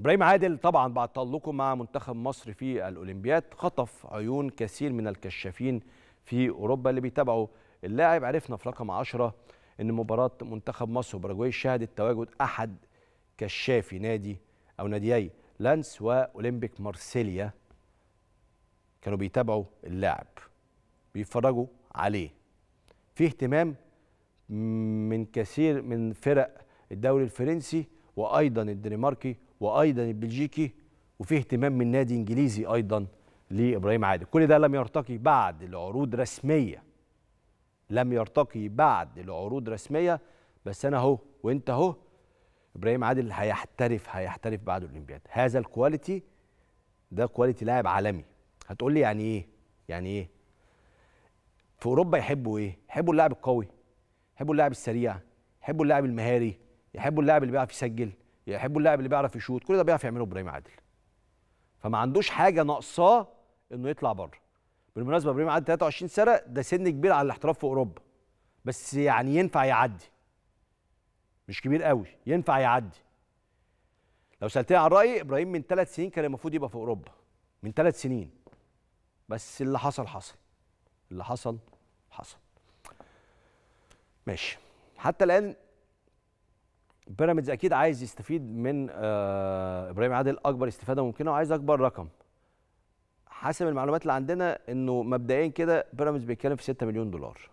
ابراهيم عادل طبعا بعد تألقه مع منتخب مصر في الاولمبياد خطف عيون كثير من الكشافين في اوروبا اللي بيتابعوا اللاعب عرفنا في رقم 10 ان مباراه منتخب مصر وباراجواي شهدت تواجد احد كشافي نادي او ناديي لانس واولمبيك مارسيليا كانوا بيتابعوا اللاعب بيتفرجوا عليه في اهتمام من كثير من فرق الدوري الفرنسي وايضا الدنماركي وايضا البلجيكي وفي اهتمام من نادي انجليزي ايضا لابراهيم عادل كل ده لم يرتقي بعد العروض رسميه لم يرتقي بعد العروض رسميه بس انا اهو وانت اهو ابراهيم عادل هيحترف هيحترف بعد الاولمبياد هذا الكواليتي ده كواليتي لاعب عالمي هتقول لي يعني ايه يعني ايه في اوروبا يحبوا ايه يحبوا اللاعب القوي يحبوا اللاعب السريع يحبوا اللاعب المهاري يحبوا اللاعب اللي بيعرف يسجل يحبوا اللاعب اللي بيعرف يشوط كل ده بيعرف يعمله ابراهيم عادل فما عندوش حاجه ناقصاه انه يطلع بره بالمناسبه ابراهيم عادل 23 سنه ده سن كبير على الاحتراف في اوروبا بس يعني ينفع يعدي مش كبير قوي ينفع يعدي لو سالتني عن رايي ابراهيم من ثلاث سنين كان المفروض يبقى في اوروبا من ثلاث سنين بس اللي حصل حصل اللي حصل حصل ماشي حتى الان بيراميدز اكيد عايز يستفيد من آه، ابراهيم عادل اكبر استفاده ممكنه وعايز اكبر رقم حسب المعلومات اللي عندنا انه مبدئيا كده بيراميدز بيتكلم في 6 مليون دولار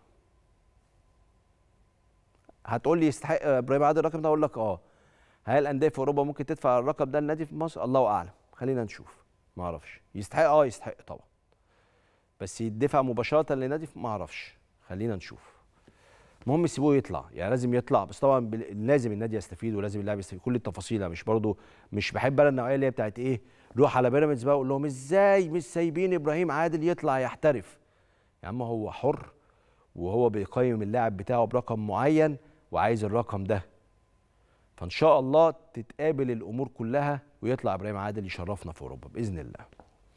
هتقول لي يستحق ابراهيم عادل الرقم ده اقول لك اه هل الانديه في اوروبا ممكن تدفع الرقم ده النادي في مصر الله اعلم خلينا نشوف ما اعرفش يستحق اه يستحق طبعا بس يدفع مباشره للنادي ما اعرفش خلينا نشوف المهم سيبوه يطلع يعني لازم يطلع بس طبعا لازم النادي يستفيد ولازم اللاعب يستفيد كل التفاصيل مش برضو مش بحب انا النوعيه اللي هي بتاعت ايه روح على بيراميدز بقى اقول لهم ازاي مش سايبين ابراهيم عادل يطلع يحترف يا عم هو حر وهو بيقيم اللاعب بتاعه برقم معين وعايز الرقم ده فان شاء الله تتقابل الامور كلها ويطلع ابراهيم عادل يشرفنا في اوروبا باذن الله